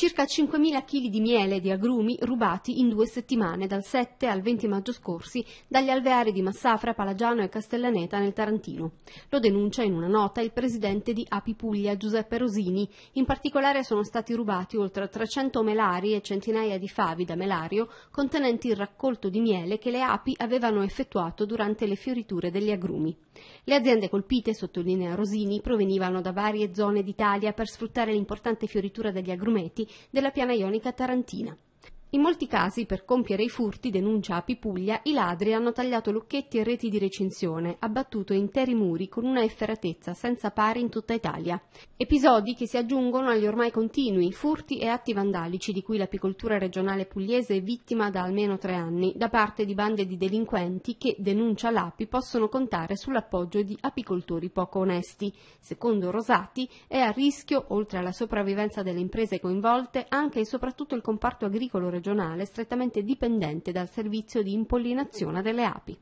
circa 5.000 kg di miele e di agrumi rubati in due settimane, dal 7 al 20 maggio scorsi, dagli alveari di Massafra, Palagiano e Castellaneta nel Tarantino. Lo denuncia in una nota il presidente di Api Puglia, Giuseppe Rosini. In particolare sono stati rubati oltre 300 melari e centinaia di favi da melario contenenti il raccolto di miele che le api avevano effettuato durante le fioriture degli agrumi. Le aziende colpite, sottolinea Rosini, provenivano da varie zone d'Italia per sfruttare l'importante fioritura degli agrumeti della piana ionica tarantina. In molti casi, per compiere i furti, denuncia Api Puglia, i ladri hanno tagliato lucchetti e reti di recinzione, abbattuto interi muri con una efferatezza senza pari in tutta Italia. Episodi che si aggiungono agli ormai continui furti e atti vandalici di cui l'apicoltura regionale pugliese è vittima da almeno tre anni da parte di bande di delinquenti che, denuncia l'Api, possono contare sull'appoggio di apicoltori poco onesti. Secondo Rosati, è a rischio, oltre alla sopravvivenza delle imprese coinvolte, anche e soprattutto il comparto agricolo regionale regionale strettamente dipendente dal servizio di impollinazione delle api.